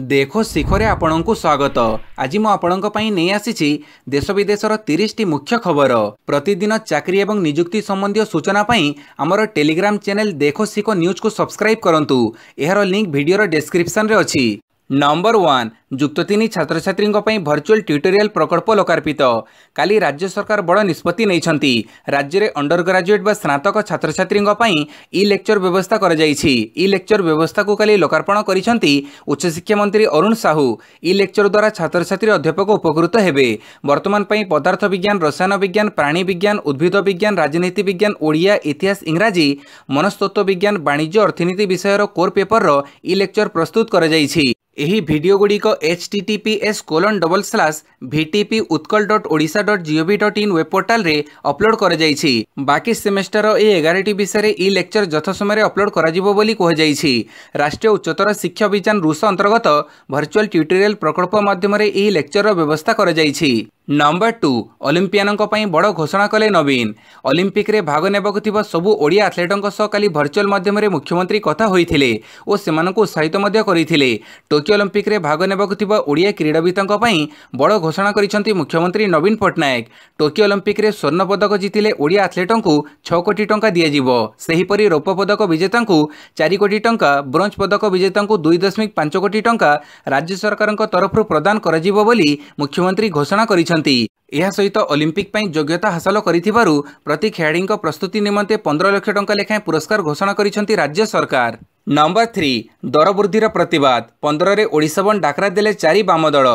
ଦେଖ ଶିଖରେ ଆପଣଙ୍କୁ ସ୍ୱାଗତ ଆଜି ମୁଁ ଆପଣଙ୍କ ପାଇଁ ନେଇ ଆସିଛି ଦେଶ ବିଦେଶର ତିରିଶଟି ମୁଖ୍ୟ ଖବର ପ୍ରତିଦିନ ଚାକିରି ଏବଂ ନିଯୁକ୍ତି ସମ୍ବନ୍ଧୀୟ ସୂଚନା ପାଇଁ ଆମର ଟେଲିଗ୍ରାମ ଚ୍ୟାନେଲ ଦେଖ ଶିଖ ନ୍ୟୁଜ୍କୁ ସବସ୍କ୍ରାଇବ୍ କରନ୍ତୁ ଏହାର ଲିଙ୍କ୍ ଭିଡ଼ିଓର ଡେସ୍କ୍ରିପ୍ସନରେ ଅଛି ନମ୍ବର ୱାନ୍ ଯୁକ୍ତ ତିନି ଛାତ୍ରଛାତ୍ରୀଙ୍କ ପାଇଁ ଭର୍ଚୁଆଲ୍ ଟ୍ୟୁଟୋରିଆଲ୍ ପ୍ରକଳ୍ପ ଲୋକାର୍ପିତ କାଲି ରାଜ୍ୟ ସରକାର ବଡ଼ ନିଷ୍ପତ୍ତି ନେଇଛନ୍ତି ରାଜ୍ୟରେ ଅଣ୍ଡର ଗ୍ରାଜୁଏଟ୍ ବା ସ୍ନାତକ ଛାତ୍ରଛାତ୍ରୀଙ୍କ ପାଇଁ ଇ ଲେକ୍ଚର ବ୍ୟବସ୍ଥା କରାଯାଇଛି ଇ ଲେକ୍ଚର ବ୍ୟବସ୍ଥାକୁ କାଲି ଲୋକାର୍ପଣ କରିଛନ୍ତି ଉଚ୍ଚଶିକ୍ଷା ମନ୍ତ୍ରୀ ଅରୁଣ ସାହୁ ଇ ଲେକ୍ଚର ଦ୍ୱାରା ଛାତ୍ରଛାତ୍ରୀ ଅଧ୍ୟାପକ ଉପକୃତ ହେବେ ବର୍ତ୍ତମାନ ପାଇଁ ପଦାର୍ଥ ବିଜ୍ଞାନ ରସାୟନ ବିଜ୍ଞାନ ପ୍ରାଣୀ ବିଜ୍ଞାନ ଉଦ୍ଭିଦ ବିଜ୍ଞାନ ରାଜନୀତି ବିଜ୍ଞାନ ଓଡ଼ିଆ ଇତିହାସ ଇଂରାଜୀ ମନସ୍ତତ୍ତ୍ୱ ବିଜ୍ଞାନ ବାଣିଜ୍ୟ ଅର୍ଥନୀତି ବିଷୟର କୋର୍ ପେପରର ଇ ଲେକ୍ଚର ପ୍ରସ୍ତୁତ କରାଯାଇଛି ଏହି ଭିଡ଼ିଓଗୁଡ଼ିକ H T T P S colon double slash VTP Utkal dot Odisha dot GOV dot in web ପୋର୍ଟାଲରେ ଅପଲୋଡ଼ କରାଯାଇଛି ବାକି ସେମିଷ୍ଟର ଏହି ଏଗାରଟି ବିଷୟରେ ଇ ଲେକ୍ଚର ଯଥାସମୟରେ ଅପଲୋଡ଼ କରାଯିବ ବୋଲି କୁହାଯାଇଛି ରାଷ୍ଟ୍ରୀୟ ଉଚ୍ଚତର ଶିକ୍ଷା ଅଭିଯାନ ରୁଷ ଅନ୍ତର୍ଗତ ଭର୍ଚୁଆଲ୍ ଟ୍ୟୁଟୋରିଆଲ୍ ପ୍ରକଳ୍ପ ମାଧ୍ୟମରେ ଏହି ଲେକ୍ଚରର ବ୍ୟବସ୍ଥା କରାଯାଇଛି ନମ୍ବର ଟୁ ଅଲିମ୍ପିଆନଙ୍କ ପାଇଁ ବଡ଼ ଘୋଷଣା କଲେ ନବୀନ ଅଲିମ୍ପିକରେ ଭାଗ ନେବାକୁ ଥିବା ସବୁ ଓଡ଼ିଆ ଆଥଲେଟ୍ଙ୍କ ସହ କାଲି ଭର୍ଚୁଆଲ୍ ମାଧ୍ୟମରେ ମୁଖ୍ୟମନ୍ତ୍ରୀ କଥା ହୋଇଥିଲେ ଓ ସେମାନଙ୍କୁ ଉତ୍ସାହିତ ମଧ୍ୟ କରିଥିଲେ ଟୋକିଓ ଅଲିମ୍ପିକରେ ଭାଗ ନେବାକୁ ଥିବା ଓଡ଼ିଆ କ୍ରୀଡ଼ାବିତଙ୍କ ପାଇଁ ବଡ଼ ଘୋଷଣା କରିଛନ୍ତି ମୁଖ୍ୟମନ୍ତ୍ରୀ ନବୀନ ପଟ୍ଟନାୟକ ଟୋକିଓ ଅଲିମ୍ପିକରେ ସ୍ୱର୍ଣ୍ଣ ପଦକ ଜିତିଲେ ଓଡ଼ିଆ ଆଥଲେଟ୍ଙ୍କୁ ଛଅ କୋଟି ଟଙ୍କା ଦିଆଯିବ ସେହିପରି ରୌପ୍ୟ ପଦକ ବିଜେତାଙ୍କୁ ଚାରି କୋଟି ଟଙ୍କା ବ୍ରୋଞ୍ଜ ପଦକ ବିଜେତାଙ୍କୁ ଦୁଇ ଦଶମିକ ପାଞ୍ଚ କୋଟି ଟଙ୍କା ରାଜ୍ୟ ସରକାରଙ୍କ ତରଫରୁ ପ୍ରଦାନ କରାଯିବ ବୋଲି ମୁଖ୍ୟମନ୍ତ୍ରୀ ଘୋଷଣା କରିଛନ୍ତି ଦେଇଛନ୍ତି ଏହା ସହିତ ଅଲିମ୍ପିକ୍ ପାଇଁ ଯୋଗ୍ୟତା ହାସଲ କରିଥିବାରୁ ପ୍ରତି ଖେଳାଳିଙ୍କ ପ୍ରସ୍ତୁତି ନିମନ୍ତେ ପନ୍ଦର ଲକ୍ଷ ଟଙ୍କା ଲେଖାଏଁ ପୁରସ୍କାର ଘୋଷଣା କରିଛନ୍ତି ରାଜ୍ୟ ସରକାର ନମ୍ବର ଥ୍ରୀ ଦର ବୃଦ୍ଧିର ପ୍ରତିବାଦ ପନ୍ଦରରେ ଓଡ଼ିଶା ବନ୍ଦ ଡାକରା ଦେଲେ ଚାରି ବାମ ଦଳ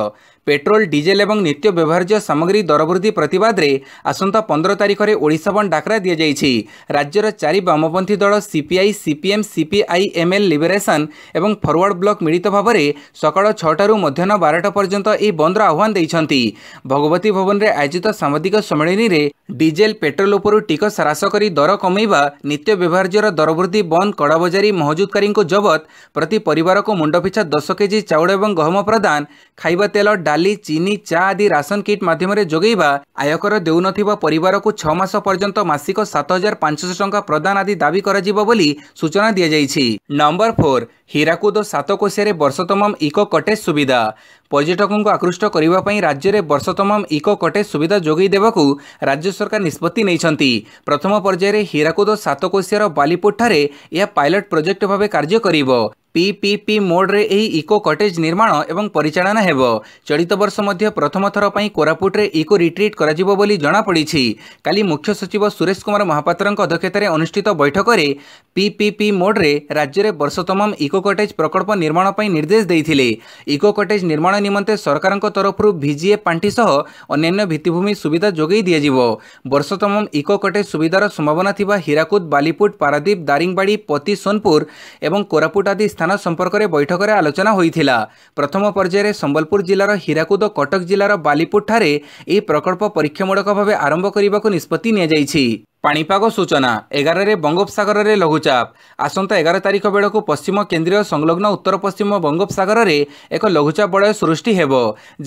ପେଟ୍ରୋଲ ଡିଜେଲ ଏବଂ ନିତ୍ୟ ବ୍ୟବହାର୍ଯ୍ୟ ସାମଗ୍ରୀ ଦରବୃଦ୍ଧି ପ୍ରତିବାଦରେ ଆସନ୍ତା ପନ୍ଦର ତାରିଖରେ ଓଡ଼ିଶା ବନ୍ଦ ଡାକରା ଦିଆଯାଇଛି ରାଜ୍ୟର ଚାରି ବାମପନ୍ଥୀ ଦଳ ସିପିଆଇ ସିପିଏମ୍ ସିପିଆଇଏମ୍ଏଲ୍ ଲିବରେସନ୍ ଏବଂ ଫରୱାର୍ଡ଼ ବ୍ଲକ୍ ମିଳିତ ଭାବରେ ସକାଳ ଛଅଟାରୁ ମଧ୍ୟାହ୍ନ ବାରଟା ପର୍ଯ୍ୟନ୍ତ ଏହି ବନ୍ଦର ଆହ୍ୱାନ ଦେଇଛନ୍ତି ଭଗବତୀ ଭବନରେ ଆୟୋଜିତ ସାମ୍ବାଦିକ ସମ୍ମିଳନୀରେ ଡିଜେଲ ପେଟ୍ରୋଲ ଉପରୁ ଟିକସ ହ୍ରାସ କରି ଦର କମେଇବା ନିତ୍ୟ ବ୍ୟବହାର୍ଯ୍ୟର ଦରବୃଦ୍ଧି ବନ୍ଦ କଡ଼ାବଜାରୀ ମହଜୁଦକାରୀଙ୍କୁ ଜବତ ପ୍ରତି ପରିବାରକୁ ମୁଣ୍ଡପିଛା ଦଶ କେଜି ଚାଉଳ ଏବଂ ଗହମ ପ୍ରଦାନ ଖାଇବା ତେଲ ଡାଲି ଡାଲି ଚିନି ଚା ଆଦି ରାସନ କିଟ୍ ମାଧ୍ୟମରେ ଯୋଗାଇବା ଆୟକର ଦେଉନଥିବା ପରିବାରକୁ ଛଅ ମାସ ପର୍ଯ୍ୟନ୍ତ ମାସିକ ସାତ ହଜାର ପାଞ୍ଚଶହ ଟଙ୍କା ପ୍ରଦାନ ଆଦି ଦାବି କରାଯିବ ବୋଲି ସୂଚନା ଦିଆଯାଇଛି ନମ୍ବର ଫୋର୍ ହୀରାକୁଦ ସାତକୋଶିଆରେ ବର୍ଷତମମ୍ ଇକୋ କଟେଜ ସୁବିଧା ପର୍ଯ୍ୟଟକଙ୍କୁ ଆକୃଷ୍ଟ କରିବା ପାଇଁ ରାଜ୍ୟରେ ବର୍ଷତମମ୍ ଇକୋ କଟେଜ ସୁବିଧା ଯୋଗାଇ ଦେବାକୁ ରାଜ୍ୟ ସରକାର ନିଷ୍ପତ୍ତି ନେଇଛନ୍ତି ପ୍ରଥମ ପର୍ଯ୍ୟାୟରେ ହୀରାକୁଦ ସାତକୋଶିଆର ବାଲିପୁରଠାରେ ଏହା ପାଇଲଟ ପ୍ରୋଜେକ୍ଟ ଭାବେ କାର୍ଯ୍ୟ କରିବ পিপিপি ମୋଡ଼ରେ ଏହି ଇକୋ କଟେଜ୍ ନିର୍ମାଣ ଏବଂ ପରିଚାଳନା ହେବ ଚଳିତ ବର୍ଷ ମଧ୍ୟ ପ୍ରଥମ ଥର ପାଇଁ କୋରାପୁଟରେ ଇକୋ ରିଟ୍ରିଟ୍ କରାଯିବ ବୋଲି ଜଣାପଡ଼ିଛି କାଲି ମୁଖ୍ୟ ସଚିବ ସୁରେଶ କୁମାର ମହାପାତ୍ରଙ୍କ ଅଧ୍ୟକ୍ଷତାରେ ଅନୁଷ୍ଠିତ ବୈଠକରେ ପିପିପି ମୋଡ଼ରେ ରାଜ୍ୟରେ ବର୍ଷ ତମାମ ଇକୋ କଟେଜ୍ ପ୍ରକଳ୍ପ ନିର୍ମାଣ ପାଇଁ ନିର୍ଦ୍ଦେଶ ଦେଇଥିଲେ ଇକୋ କଟେଜ୍ ନିର୍ମାଣ ନିମନ୍ତେ ସରକାରଙ୍କ ତରଫରୁ ଭିଜିଏ ପାଣ୍ଠି ସହ ଅନ୍ୟାନ୍ୟ ଭିତ୍ତିଭୂମି ସୁବିଧା ଯୋଗାଇ ଦିଆଯିବ ବର୍ଷ ତମାମ ଇକୋ କଟେଜ୍ ସୁବିଧାର ସମ୍ଭାବନା ଥିବା ହୀରାକୁଦ ବାଲିପୁଟ ପାରାଦ୍ୱୀପ ଦାରିଙ୍ଗବାଡ଼ି ପତି ସୋନପୁର ଏବଂ କୋରାପୁଟ ଆଦି ସ୍ଥାନ ସ୍ଥାନ ସମ୍ପର୍କରେ ବୈଠକରେ ଆଲୋଚନା ହୋଇଥିଲା ପ୍ରଥମ ପର୍ଯ୍ୟାୟରେ ସମ୍ବଲପୁର ଜିଲ୍ଲାର ହୀରାକୁଦ କଟକ ଜିଲ୍ଲାର ବାଲିପୁରଠାରେ ଏହି ପ୍ରକଳ୍ପ ପରୀକ୍ଷାମୂଳକ ଭାବେ ଆରମ୍ଭ କରିବାକୁ ନିଷ୍ପତ୍ତି ନିଆଯାଇଛି ପାଣିପାଗ ସୂଚନା ଏଗାରରେ ବଙ୍ଗୋପସାଗରରେ ଲଘୁଚାପ ଆସନ୍ତା ଏଗାର ତାରିଖ ବେଳକୁ ପଶ୍ଚିମ କେନ୍ଦ୍ରୀୟ ସଂଲଗ୍ନ ଉତ୍ତର ପଶ୍ଚିମ ବଙ୍ଗୋପସାଗରରେ ଏକ ଲଘୁଚାପ ବଳୟ ସୃଷ୍ଟି ହେବ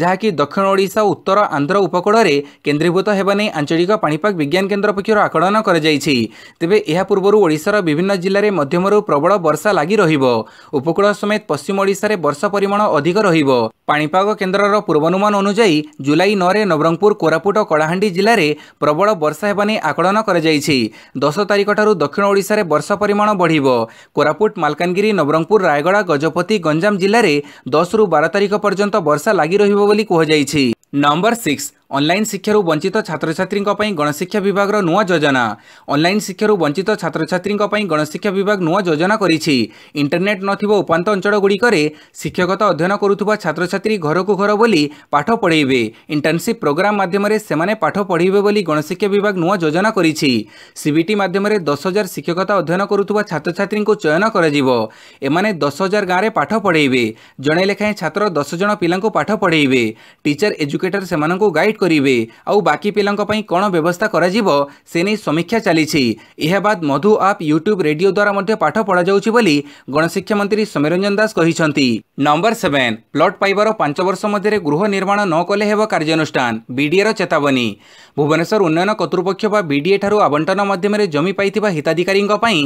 ଯାହାକି ଦକ୍ଷିଣ ଓଡ଼ିଶା ଉତ୍ତର ଆନ୍ଧ୍ର ଉପକୂଳରେ କେନ୍ଦ୍ରୀଭୂତ ହେବା ନେଇ ଆଞ୍ଚଳିକ ପାଣିପାଗ ବିଜ୍ଞାନ କେନ୍ଦ୍ର ପକ୍ଷରୁ ଆକଳନ କରାଯାଇଛି ତେବେ ଏହା ପୂର୍ବରୁ ଓଡ଼ିଶାର ବିଭିନ୍ନ ଜିଲ୍ଲାରେ ମଧ୍ୟମରୁ ପ୍ରବଳ ବର୍ଷା ଲାଗି ରହିବ ଉପକୂଳ ସମେତ ପଶ୍ଚିମ ଓଡ଼ିଶାରେ ବର୍ଷା ପରିମାଣ ଅଧିକ ରହିବ ପାଣିପାଗ କେନ୍ଦ୍ରର ପୂର୍ବାନୁମାନ ଅନୁଯାୟୀ ଜୁଲାଇ ନଅରେ ନବରଙ୍ଗପୁର କୋରାପୁଟ ଓ କଳାହାଣ୍ଡି ଜିଲ୍ଲାରେ ପ୍ରବଳ ବର୍ଷା ହେବା ନେଇ ଆକଳନ କରାଯାଇଛି କରାଯାଇଛି ଦଶ ତାରିଖଠାରୁ ଦକ୍ଷିଣ ଓଡ଼ିଶାରେ ବର୍ଷା ପରିମାଣ ବଢ଼ିବ କୋରାପୁଟ ମାଲକାନଗିରି ନବରଙ୍ଗପୁର ରାୟଗଡ଼ା ଗଜପତି ଗଞ୍ଜାମ ଜିଲ୍ଲାରେ ଦଶରୁ ବାର ତାରିଖ ପର୍ଯ୍ୟନ୍ତ ବର୍ଷା ଲାଗି ରହିବ ବୋଲି କୁହାଯାଇଛି ନମ୍ବର ସିକ୍ସ অনলাইন শিক্ষারু বঞ্চিত ছাত্রছাত্রী গণশিক্ষা বিভাগের নূয় যোজনা অনলাইন শিক্ষার বঞ্চিত ছাত্রছাত্রী গণশিক্ষা বিভাগ নূয় যোজনা করেছি ইন্টরনেট নপাত অঞ্চলগুড়ে শিক্ষকতা অধ্যয়ন করুবা ছাত্রছাত্রী ঘরক ঘর বলে পাঠ পড়াইবে ইন্টর্নশিপ প্রোগ্রাম মাধ্যমে সে পাঠ পড়াইবে বলে গণশিক্ষা বিভাগ নূয় যোজনা করেছি সিবিটি মাধ্যমে দশ হাজার শিক্ষকতা অধ্যয়ন করুবা ছাত্রছাত্রী চয়ন করা এমানে দশ হাজার গাঁরে পাঠ পড়াইবে জনে লেখায় ছাত্র দশ জন পিলা পাঠ পড়াইবে টিচর এজুকেটর সে গাইড କରିବେ ଆଉ ବାକି ପିଲାଙ୍କ ପାଇଁ କ'ଣ ବ୍ୟବସ୍ଥା କରାଯିବ ସେ ନେଇ ସମୀକ୍ଷା ଚାଲିଛି ଏହା ବାଦ ମଧୁ ଆପ୍ ୟୁଟ୍ୟୁବ୍ ରେଡିଓ ଦ୍ୱାରା ମଧ୍ୟ ପାଠ ପଢ଼ାଯାଉଛି ବୋଲି ଗଣଶିକ୍ଷା ମନ୍ତ୍ରୀ ସମୀରଞ୍ଜନ ଦାସ କହିଛନ୍ତି ନମ୍ବର ସେଭେନ୍ ପ୍ଲଟ୍ ପାଇବାର ପାଞ୍ଚ ବର୍ଷ ମଧ୍ୟରେ ଗୃହ ନିର୍ମାଣ ନ କଲେ ହେବ କାର୍ଯ୍ୟାନୁଷ୍ଠାନ ବିଡିଏର ଚେତାବନୀ ଭୁବନେଶ୍ୱର ଉନ୍ନୟନ କର୍ତ୍ତୃପକ୍ଷ ବା ବିଡିଏ ଠାରୁ ଆବଣ୍ଟନ ମାଧ୍ୟମରେ ଜମି ପାଇଥିବା ହିତାଧିକାରୀଙ୍କ ପାଇଁ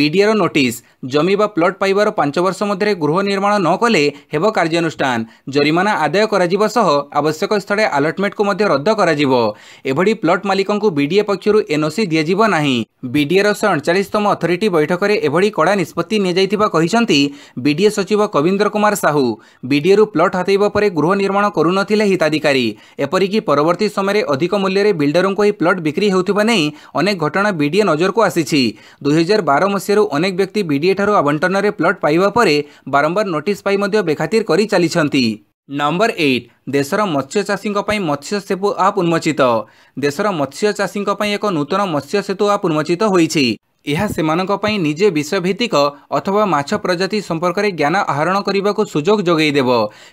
ବିଡିଏର ନୋଟିସ୍ ଜମି ବା ପ୍ଲଟ୍ ପାଇବାର ପାଞ୍ଚ ବର୍ଷ ମଧ୍ୟରେ ଗୃହ ନିର୍ମାଣ ନ କଲେ ହେବ କାର୍ଯ୍ୟାନୁଷ୍ଠାନ ଜରିମାନା ଆଦାୟ କରାଯିବା ସହ ଆବଶ୍ୟକ ସ୍ଥଳେ ଆଲଟମେଣ୍ଟକୁ ମଧ୍ୟ ମଧ୍ୟ ରଦ୍ଦ କରାଯିବ ଏଭଳି ପ୍ଲଟ୍ ମାଲିକଙ୍କୁ ବିଡିଏ ପକ୍ଷରୁ ଏନ୍ଓସି ଦିଆଯିବ ନାହିଁ ବିଡିଏର ଶହେ ଅଣଚାଳିଶତମ ଅଥରିଟି ବୈଠକରେ ଏଭଳି କଡ଼ା ନିଷ୍ପତ୍ତି ନିଆଯାଇଥିବା କହିଛନ୍ତି ବିଡିଏ ସଚିବ କବିନ୍ଦ୍ର କୁମାର ସାହୁ ବିଡିଏରୁ ପ୍ଲଟ୍ ହାତେଇବା ପରେ ଗୃହ ନିର୍ମାଣ କରୁନଥିଲେ ହିତାଧିକାରୀ ଏପରିକି ପରବର୍ତ୍ତୀ ସମୟରେ ଅଧିକ ମୂଲ୍ୟରେ ବିଲ୍ଡରଙ୍କୁ ଏହି ପ୍ଲଟ୍ ବିକ୍ରି ହେଉଥିବା ନେଇ ଅନେକ ଘଟଣା ବିଡିଏ ନଜରକୁ ଆସିଛି ଦୁଇହଜାର ବାର ମସିହାରୁ ଅନେକ ବ୍ୟକ୍ତି ବିଡିଏଠାରୁ ଆବଣ୍ଟନରେ ପ୍ଲଟ୍ ପାଇବା ପରେ ବାରମ୍ବାର ନୋଟିସ୍ ପାଇ ମଧ୍ୟ ବେଖାତିର କରିଚାଲିଛନ୍ତି ନମ୍ବର ଏଇଟ୍ ଦେଶର ମତ୍ସ୍ୟଚାଷୀଙ୍କ ପାଇଁ ମତ୍ସ୍ୟ ସେତୁ ଆପ୍ ଉନ୍ମୋଚିତ ଦେଶର ମତ୍ସ୍ୟଚାଷୀଙ୍କ ପାଇଁ ଏକ ନୂତନ ମତ୍ସ୍ୟ ସେତୁ ଆପ୍ ଉନ୍ମୋଚିତ ହୋଇଛି ଏହା ସେମାନଙ୍କ ପାଇଁ ନିଜେ ବିଷୟଭିତ୍ତିକ ଅଥବା ମାଛ ପ୍ରଜାତି ସମ୍ପର୍କରେ ଜ୍ଞାନ ଆହରଣ କରିବାକୁ ସୁଯୋଗ ଯୋଗାଇ ଦେବ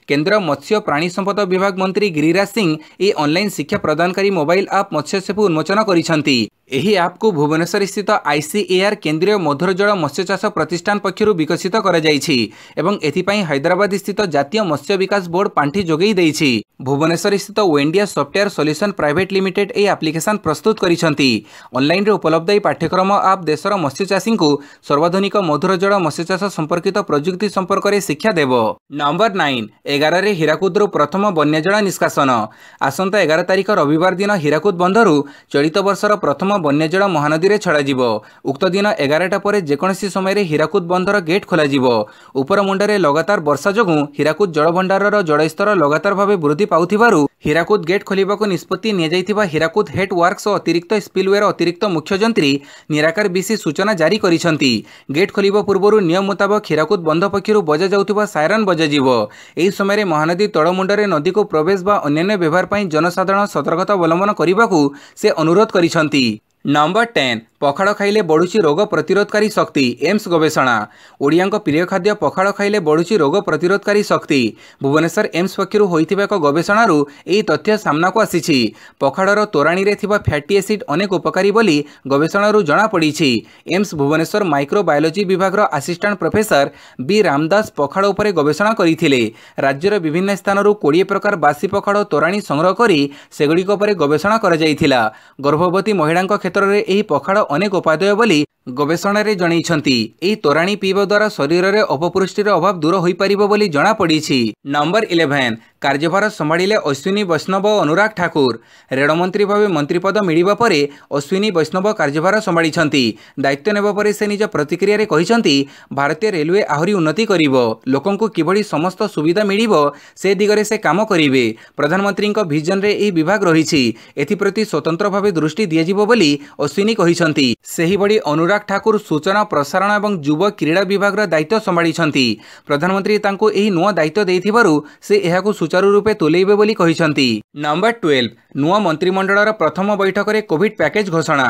କେନ୍ଦ୍ର ମତ୍ସ୍ୟ ପ୍ରାଣୀ ସମ୍ପଦ ବିଭାଗ ମନ୍ତ୍ରୀ ଗିରିରାଜ ସିଂ ଏହି ଅନ୍ଲାଇନ୍ ଶିକ୍ଷା ପ୍ରଦାନକାରୀ ମୋବାଇଲ୍ ଆପ୍ ମତ୍ସ୍ୟ ସେତୁ ଉନ୍ମୋଚନ କରିଛନ୍ତି ଏହି ଆପ୍କୁ ଭୁବନେଶ୍ୱର ସ୍ଥିତ ଆଇସିଏଆର୍ କେନ୍ଦ୍ରୀୟ ମଧୁର ଜଳ ମତ୍ସ୍ୟଚାଷ ପ୍ରତିଷ୍ଠାନ ପକ୍ଷରୁ ବିକଶିତ କରାଯାଇଛି ଏବଂ ଏଥିପାଇଁ ହାଇଦ୍ରାବାଦ ସ୍ଥିତ ଜାତୀୟ ମତ୍ସ୍ୟ ବିକାଶ ବୋର୍ଡ଼ ପାଣ୍ଠି ଯୋଗାଇ ଦେଇଛି ଭୁବନେଶ୍ୱର ସ୍ଥିତ Wendia software solution private limited ଏହି ଆପ୍ଲିକେସନ୍ ପ୍ରସ୍ତୁତ କରିଛନ୍ତି ଅନ୍ଲାଇନ୍ରେ ଉପଲବ୍ଧ ଏହି ପାଠ୍ୟକ୍ରମ ଆପ୍ ଦେଶର ମତ୍ସ୍ୟଚାଷୀଙ୍କୁ ସର୍ବାଧୁନିକ ମଧୁର ଜଳ ମତ୍ସ୍ୟଚାଷ ସମ୍ପର୍କିତ ପ୍ରଯୁକ୍ତି ସମ୍ପର୍କରେ ଶିକ୍ଷା ଦେବ ନମ୍ବର ନାଇନ୍ ଏଗାରରେ ହୀରାକୁଦରୁ ପ୍ରଥମ ବନ୍ୟାଜଳ ନିଷ୍କାସନ ଆସନ୍ତା ଏଗାର ତାରିଖ ରବିବାର ଦିନ ହୀରାକୁଦ ବନ୍ଧରୁ ଚଳିତ ବର୍ଷର ପ୍ରଥମ ବନ୍ୟାଜଳ ମହାନଦୀରେ ଛଡ଼ାଯିବ ଉକ୍ତ ଦିନ ଏଗାରଟା ପରେ ଯେକୌଣସି ସମୟରେ ହୀରାକୁଦ ବନ୍ଧର ଗେଟ୍ ଖୋଲାଯିବ ଉପରମୁଣ୍ଡରେ ଲଗାତାର ବର୍ଷା ଯୋଗୁଁ ହୀରାକୁଦ ଜଳଭଣ୍ଡାରର ଜଳସ୍ତର ଲଗାତାର ଭାବେ ବୃଦ୍ଧି ପାଉଥିବାରୁ ହୀରାକୁଦ ଗେଟ୍ ଖୋଲିବାକୁ ନିଷ୍ପତ୍ତି ନିଆଯାଇଥିବା ହୀରାକୁଦ ହେଡ୍ ୱାର୍କସ୍ ଓ ଅତିରିକ୍ତ ସ୍ପିଲୱେର୍ ଅତିରିକ୍ତ ମୁଖ୍ୟ ଯନ୍ତ୍ରୀ ନିରାକାର ବିସି ସୂଚନା ଜାରି କରିଛନ୍ତି ଗେଟ୍ ଖୋଲିବା ପୂର୍ବରୁ ନିୟମ ମୁତାବକ ହୀରାକୁଦ ବନ୍ଧ ପକ୍ଷରୁ ବଜାଯାଉଥିବା ସାଇରନ୍ ବଜାଯିବ ଏହି ସମୟରେ ମହାନଦୀ ତଳମୁଣ୍ଡରେ ନଦୀକୁ ପ୍ରବେଶ ବା ଅନ୍ୟାନ୍ୟ ବ୍ୟବହାର ପାଇଁ ଜନସାଧାରଣ ସତର୍କତା ଅବଲମ୍ବନ କରିବାକୁ ସେ ଅନୁରୋଧ କରିଛନ୍ତି ନମ୍ବର ଟେନ୍ ପଖାଳ ଖାଇଲେ ବଢ଼ୁଛି ରୋଗ ପ୍ରତିରୋଧକାରୀ ଶକ୍ତି ଏମ୍ସ ଗବେଷଣା ଓଡ଼ିଆଙ୍କ ପ୍ରିୟ ଖାଦ୍ୟ ପଖାଳ ଖାଇଲେ ବଢ଼ୁଛି ରୋଗ ପ୍ରତିରୋଧକାରୀ ଶକ୍ତି ଭୁବନେଶ୍ୱର ଏମ୍ସ ପକ୍ଷରୁ ହୋଇଥିବା ଏକ ଗବେଷଣାରୁ ଏହି ତଥ୍ୟ ସାମ୍ନାକୁ ଆସିଛି ପଖାଳର ତୋରାଣିରେ ଥିବା ଫ୍ୟାଟି ଏସିଡ୍ ଅନେକ ଉପକାରୀ ବୋଲି ଗବେଷଣାରୁ ଜଣାପଡ଼ିଛି ଏମ୍ସ ଭୁବନେଶ୍ୱର ମାଇକ୍ରୋବାୟୋଲୋଜି ବିଭାଗର ଆସିଷ୍ଟାଣ୍ଟ ପ୍ରଫେସର ବି ରାମଦାସ ପଖାଳ ଉପରେ ଗବେଷଣା କରିଥିଲେ ରାଜ୍ୟର ବିଭିନ୍ନ ସ୍ଥାନରୁ କୋଡ଼ିଏ ପ୍ରକାର ବାସି ପଖାଳ ତୋରାଣି ସଂଗ୍ରହ କରି ସେଗୁଡ଼ିକ ଉପରେ ଗବେଷଣା କରାଯାଇଥିଲା ଗର୍ଭବତୀ ମହିଳାଙ୍କ କ୍ଷେତ୍ର କ୍ଷେତ୍ରରେ ଏହି ପଖାଳ ଅନେକ ଉପାଦେୟ ବୋଲି ଗବେଷଣାରେ ଜଣାଇଛନ୍ତି ଏହି ତୋରାଣୀ ପିଇବା ଦ୍ୱାରା ଶରୀରରେ ଅପପୃଷ୍ଟିର ଅଭାବ ଦୂର ହୋଇପାରିବ ବୋଲି ଜଣାପଡ଼ିଛି ନମ୍ବର ଇଲେଭେନ୍ କାର୍ଯ୍ୟଭାର ସମ୍ଭାଳିଲେ ଅଶ୍ୱିନୀ ବୈଷ୍ଣବ ଅନୁରାଗ ଠାକୁର ରେଳମନ୍ତ୍ରୀ ଭାବେ ମନ୍ତ୍ରୀପଦ ମିଳିବା ପରେ ଅଶ୍ୱିନୀ ବୈଷ୍ଣବ କାର୍ଯ୍ୟଭାର ସମ୍ଭାଳିଛନ୍ତି ଦାୟିତ୍ୱ ନେବା ପରେ ସେ ନିଜ ପ୍ରତିକ୍ରିୟାରେ କହିଛନ୍ତି ଭାରତୀୟ ରେଲୱେ ଆହୁରି ଉନ୍ନତି କରିବ ଲୋକଙ୍କୁ କିଭଳି ସମସ୍ତ ସୁବିଧା ମିଳିବ ସେ ଦିଗରେ ସେ କାମ କରିବେ ପ୍ରଧାନମନ୍ତ୍ରୀଙ୍କ ଭିଜନରେ ଏହି ବିଭାଗ ରହିଛି ଏଥିପ୍ରତି ସ୍ୱତନ୍ତ୍ର ଭାବେ ଦୃଷ୍ଟି ଦିଆଯିବ ବୋଲି ଅଶ୍ୱିନୀ କହିଛନ୍ତି ସେହିଭଳି ଅନୁରାଗ ଅନୁରାଗ ଠାକୁର ସୂଚନା ପ୍ରସାରଣ ଏବଂ ଯୁବ କ୍ରୀଡ଼ା ବିଭାଗର ଦାୟିତ୍ୱ ସମ୍ଭାଳିଛନ୍ତି ପ୍ରଧାନମନ୍ତ୍ରୀ ତାଙ୍କୁ ଏହି ନୂଆ ଦାୟିତ୍ୱ ଦେଇଥିବାରୁ ସେ ଏହାକୁ ସୁଚାରୁ ରୂପେ ତୁଲେଇବେ ବୋଲି କହିଛନ୍ତି ନମ୍ବର ଟୁଏଲ୍ଭ ନୂଆ ମନ୍ତ୍ରିମଣ୍ଡଳର ପ୍ରଥମ ବୈଠକରେ କୋଭିଡ୍ ପ୍ୟାକେଜ୍ ଘୋଷଣା